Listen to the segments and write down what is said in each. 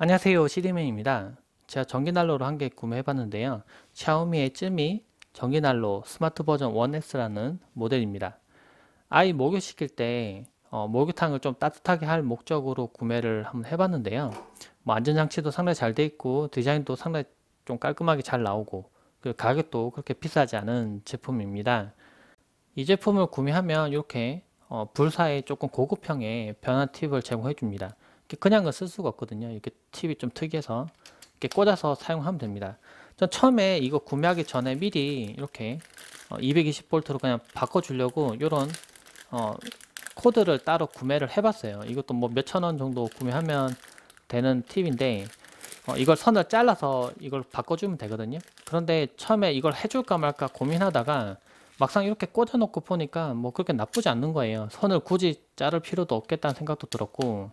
안녕하세요 시디맨입니다 제가 전기난로를 한개 구매해봤는데요 샤오미의 쯔미 전기난로 스마트 버전 1S라는 모델입니다 아이 목욕시킬 때 어, 목욕탕을 좀 따뜻하게 할 목적으로 구매를 한번 해봤는데요 뭐 안전장치도 상당히 잘 돼 있고 디자인도 상당히 좀 깔끔하게 잘 나오고 그리고 가격도 그렇게 비싸지 않은 제품입니다 이 제품을 구매하면 이렇게 어, 불사의 조금 고급형의 변화 팁을 제공해 줍니다 그냥은 쓸 수가 없거든요. 이렇게 팁이 좀 특이해서 이렇게 꽂아서 사용하면 됩니다. 전 처음에 이거 구매하기 전에 미리 이렇게 220V로 어, 그냥 바꿔주려고 이런 어, 코드를 따로 구매를 해봤어요. 이것도 뭐 몇 천 원 정도 구매하면 되는 팁인데 어, 이걸 선을 잘라서 이걸 바꿔주면 되거든요. 그런데 처음에 이걸 해줄까 말까 고민하다가 막상 이렇게 꽂아놓고 보니까 뭐 그렇게 나쁘지 않는 거예요. 선을 굳이 자를 필요도 없겠다는 생각도 들었고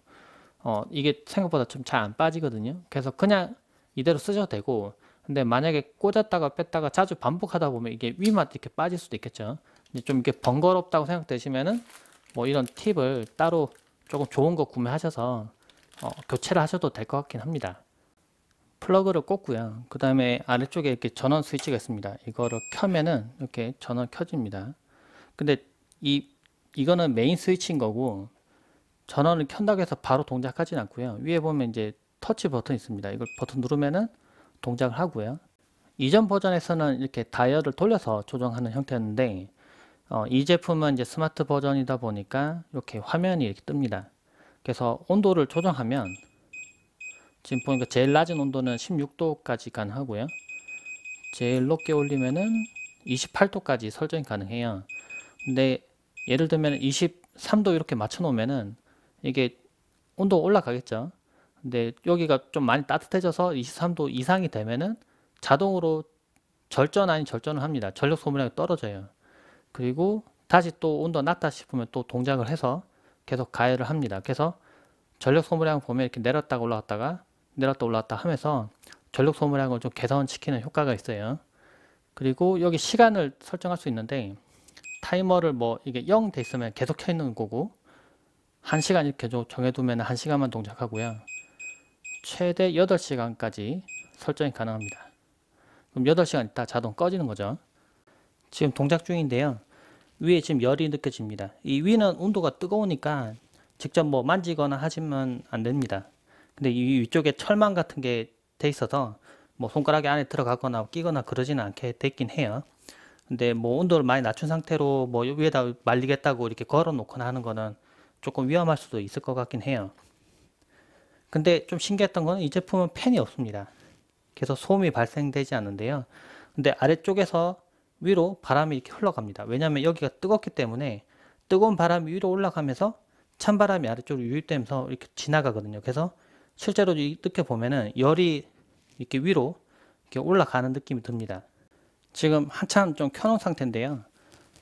어, 이게 생각보다 좀 잘 안 빠지거든요. 그래서 그냥 이대로 쓰셔도 되고 근데 만약에 꽂았다가 뺐다가 자주 반복하다 보면 이게 위만 이렇게 빠질 수도 있겠죠. 좀 이렇게 번거롭다고 생각되시면은 뭐 이런 팁을 따로 조금 좋은 거 구매하셔서 어, 교체를 하셔도 될 것 같긴 합니다. 플러그를 꽂고요. 그 다음에 아래쪽에 이렇게 전원 스위치가 있습니다. 이거를 켜면은 이렇게 전원 켜집니다. 근데 이 이거는 메인 스위치인 거고 전원을 켠다고 해서 바로 동작하진 않고요. 위에 보면 이제 터치 버튼 있습니다. 이걸 버튼 누르면은 동작을 하고요. 이전 버전에서는 이렇게 다이얼을 돌려서 조정하는 형태였는데 어, 이 제품은 이제 스마트 버전이다 보니까 이렇게 화면이 이렇게 뜹니다. 그래서 온도를 조정하면 지금 보니까 제일 낮은 온도는 16도까지 가능하고요. 제일 높게 올리면은 28도까지 설정이 가능해요. 근데 예를 들면 23도 이렇게 맞춰 놓으면은 이게 온도 가 올라가겠죠. 근데 여기가 좀 많이 따뜻해져서 23도 이상이 되면은 자동으로 절전 아닌 절전을 합니다. 전력 소모량이 떨어져요. 그리고 다시 또 온도 낮다 싶으면 또 동작을 해서 계속 가열을 합니다. 그래서 전력 소모량 보면 이렇게 내렸다가 올라갔다가 내렸다 올라갔다 하면서 전력 소모량을 좀 개선시키는 효과가 있어요. 그리고 여기 시간을 설정할 수 있는데 타이머를 뭐 이게 0 돼 있으면 계속 켜 있는 거고 1시간 이렇게 정해두면 1시간만 동작하고요. 최대 8시간까지 설정이 가능합니다. 그럼 8시간 있다 자동 꺼지는 거죠. 지금 동작 중인데요. 위에 지금 열이 느껴집니다. 이 위는 온도가 뜨거우니까 직접 뭐 만지거나 하시면 안 됩니다. 근데 이 위쪽에 철망 같은 게 돼 있어서 뭐 손가락이 안에 들어가거나 끼거나 그러지는 않게 돼 있긴 해요. 근데 뭐 온도를 많이 낮춘 상태로 뭐 위에다 말리겠다고 이렇게 걸어 놓거나 하는 거는 조금 위험할 수도 있을 것 같긴 해요. 근데 좀 신기했던 거는 이 제품은 팬이 없습니다. 그래서 소음이 발생되지 않는데요. 근데 아래쪽에서 위로 바람이 이렇게 흘러갑니다. 왜냐하면 여기가 뜨겁기 때문에 뜨거운 바람이 위로 올라가면서 찬 바람이 아래쪽으로 유입되면서 이렇게 지나가거든요. 그래서 실제로 이렇게 보면은 열이 이렇게 위로 이렇게 올라가는 느낌이 듭니다. 지금 한참 좀 켜놓은 상태인데요.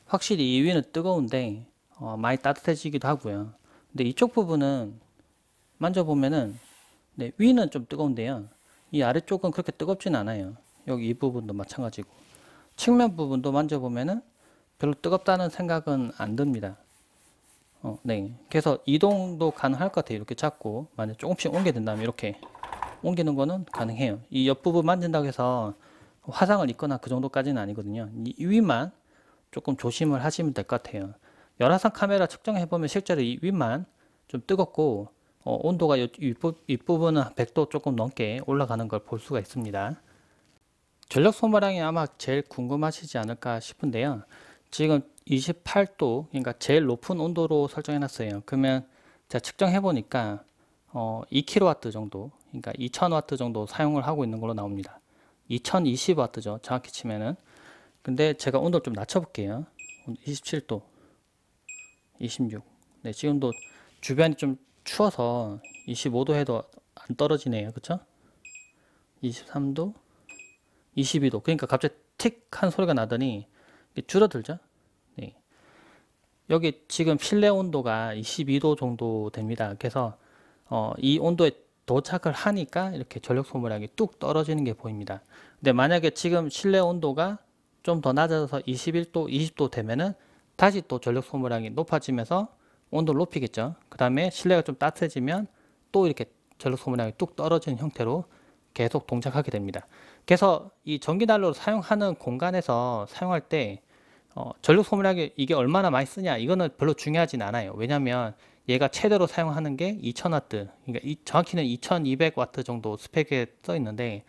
확실히 이 위는 뜨거운데 어, 많이 따뜻해지기도 하고요. 근데 이쪽 부분은 만져보면은 네, 위는 좀 뜨거운데요. 이 아래쪽은 그렇게 뜨겁진 않아요. 여기 이 부분도 마찬가지고 측면 부분도 만져보면은 별로 뜨겁다는 생각은 안 듭니다. 어, 네. 그래서 이동도 가능할 것 같아요. 이렇게 잡고 만약 조금씩 옮겨 된다면 이렇게 옮기는 거는 가능해요. 이 옆부분 만진다고 해서 화상을 입거나 그 정도까지는 아니거든요. 이 위만 조금 조심을 하시면 될 것 같아요. 열화상 카메라 측정해 보면 실제로 이 윗만 좀 뜨겁고 어, 온도가 윗부분은 100도 조금 넘게 올라가는 걸 볼 수가 있습니다. 전력 소모량이 아마 제일 궁금하시지 않을까 싶은데요. 지금 28도, 그러니까 제일 높은 온도로 설정해 놨어요. 그러면 제가 측정해 보니까 어, 2kW 정도, 그러니까 2000W 정도 사용을 하고 있는 걸로 나옵니다. 2020W죠. 정확히 치면은. 근데 제가 온도를 좀 낮춰볼게요. 27도. 26. 네, 지금도 주변이 좀 추워서 25도 해도 안 떨어지네요. 그쵸? 23도, 22도. 그러니까 갑자기 틱한 소리가 나더니 줄어들죠? 네. 여기 지금 실내 온도가 22도 정도 됩니다. 그래서 어, 이 온도에 도착을 하니까 이렇게 전력 소모량이 뚝 떨어지는 게 보입니다. 근데 만약에 지금 실내 온도가 좀 더 낮아져서 21도, 20도 되면은 다시 또 전력 소모량이 높아지면서 온도를 높이겠죠. 그 다음에 실내가 좀 따뜻해지면 또 이렇게 전력 소모량이 뚝 떨어지는 형태로 계속 동작하게 됩니다. 그래서 이 전기 난로를 사용하는 공간에서 사용할 때 어, 전력 소모량이 이게 얼마나 많이 쓰냐 이거는 별로 중요하진 않아요. 왜냐하면 얘가 최대로 사용하는 게 2000W 그러니까 이, 정확히는 2200W 정도 스펙에 써 있는데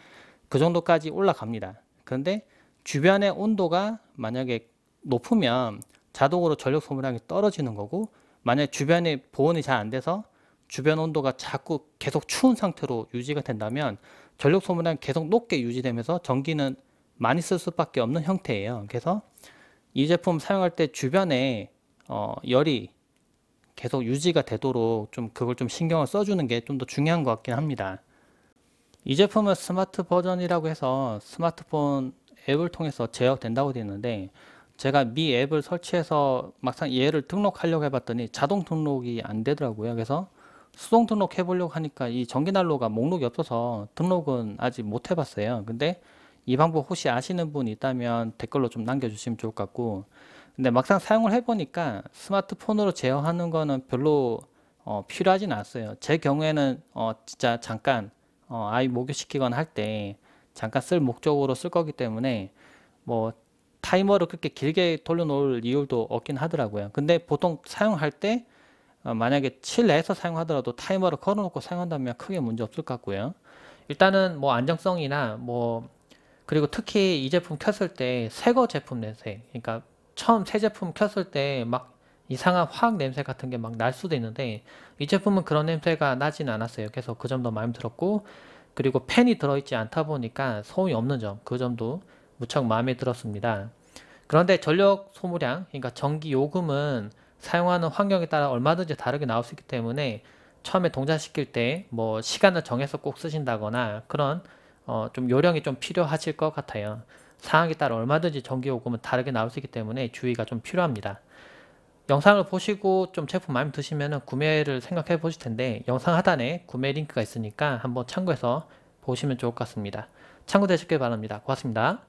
그 정도까지 올라갑니다. 그런데 주변의 온도가 만약에 높으면 자동으로 전력 소모량이 떨어지는 거고 만약 에 주변에 보온이 잘 안 돼서 주변 온도가 자꾸 계속 추운 상태로 유지가 된다면 전력 소모량 이 계속 높게 유지되면서 전기는 많이 쓸 수밖에 없는 형태예요. 그래서 이 제품 사용할 때 주변에 어, 열이 계속 유지가 되도록 좀 그걸 좀 신경을 써주는 게 좀 더 중요한 것 같긴 합니다. 이 제품은 스마트 버전이라고 해서 스마트폰 앱을 통해서 제어된다고 되어 있는데 제가 미 앱을 설치해서 막상 얘를 등록하려고 해봤더니 자동 등록이 안 되더라고요. 그래서 수동 등록 해보려고 하니까 이 전기난로가 목록이 없어서 등록은 아직 못 해봤어요. 근데 이 방법 혹시 아시는 분 있다면 댓글로 좀 남겨주시면 좋을 것 같고 근데 막상 사용을 해보니까 스마트폰으로 제어하는 거는 별로 어, 필요하진 않았어요. 제 경우에는 어, 진짜 잠깐 어, 아이 목욕시키거나 할 때 잠깐 쓸 목적으로 쓸 거기 때문에 뭐 타이머를 그렇게 길게 돌려놓을 이유도 없긴 하더라고요. 근데 보통 사용할 때 어, 만약에 실내에서 사용하더라도 타이머를 걸어놓고 사용한다면 크게 문제 없을 것 같고요. 일단은 뭐 안정성이나 뭐 그리고 특히 이 제품 켰을 때 새거 제품 냄새 그러니까 처음 새 제품 켰을 때 막 이상한 화학 냄새 같은 게 막 날 수도 있는데 이 제품은 그런 냄새가 나진 않았어요. 그래서 그 점도 마음에 들었고 그리고 팬이 들어있지 않다 보니까 소음이 없는 점 그 점도 무척 마음에 들었습니다. 그런데 전력 소모량, 그러니까 전기 요금은 사용하는 환경에 따라 얼마든지 다르게 나올 수 있기 때문에 처음에 동작시킬 때 뭐 시간을 정해서 꼭 쓰신다거나 그런 어좀 요령이 좀 필요하실 것 같아요. 상황에 따라 얼마든지 전기요금은 다르게 나올 수 있기 때문에 주의가 좀 필요합니다. 영상을 보시고 좀 제품 마음에 드시면 구매를 생각해 보실 텐데 영상 하단에 구매 링크가 있으니까 한번 참고해서 보시면 좋을 것 같습니다. 참고되시길 바랍니다. 고맙습니다.